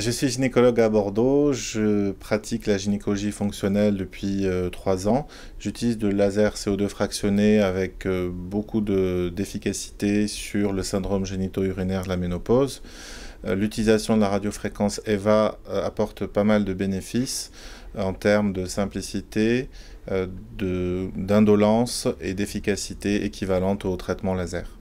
Je suis gynécologue à Bordeaux, je pratique la gynécologie fonctionnelle depuis euh, trois 3 ans. J'utilise de laser CO2 fractionné avec euh, beaucoup d'efficacité sur le syndrome génito-urinaire de la ménopause. Euh, l'utilisation de la radiofréquence EVA apporte pas mal de bénéfices en termes de simplicité, d'indolence et d'efficacité équivalente au traitement laser.